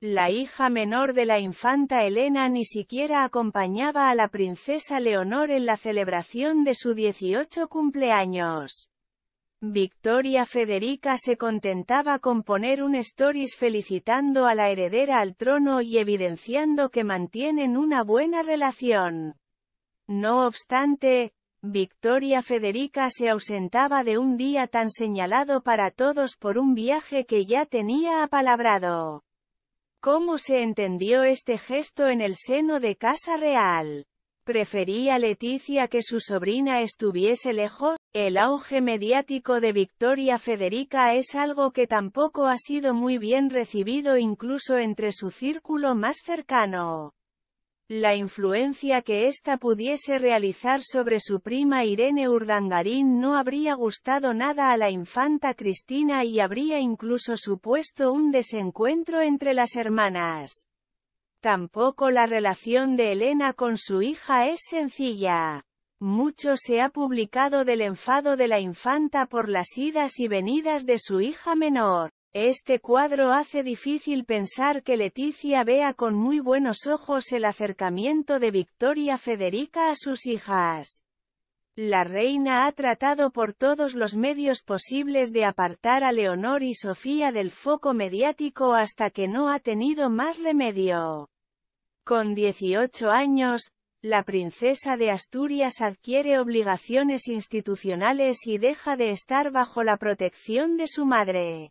La hija menor de la infanta Elena ni siquiera acompañaba a la princesa Leonor en la celebración de su 18 cumpleaños. Victoria Federica se contentaba con poner un stories felicitando a la heredera al trono y evidenciando que mantienen una buena relación. No obstante, Victoria Federica se ausentaba de un día tan señalado para todos por un viaje que ya tenía apalabrado. ¿Cómo se entendió este gesto en el seno de Casa Real? ¿Prefería Leticia que su sobrina estuviese lejos? El auge mediático de Victoria Federica es algo que tampoco ha sido muy bien recibido incluso entre su círculo más cercano la influencia que ésta pudiese realizar sobre su prima Irene Urdangarín no habría gustado nada a la infanta Cristina y habría incluso supuesto un desencuentro entre las hermanas. Tampoco la relación de Elena con su hija es sencilla. Mucho se ha publicado del enfado de la infanta por las idas y venidas de su hija menor. Este cuadro hace difícil pensar que Leticia vea con muy buenos ojos el acercamiento de Victoria Federica a sus hijas. La reina ha tratado por todos los medios posibles de apartar a Leonor y Sofía del foco mediático hasta que no ha tenido más remedio. Con 18 años, la princesa de Asturias adquiere obligaciones institucionales y deja de estar bajo la protección de su madre.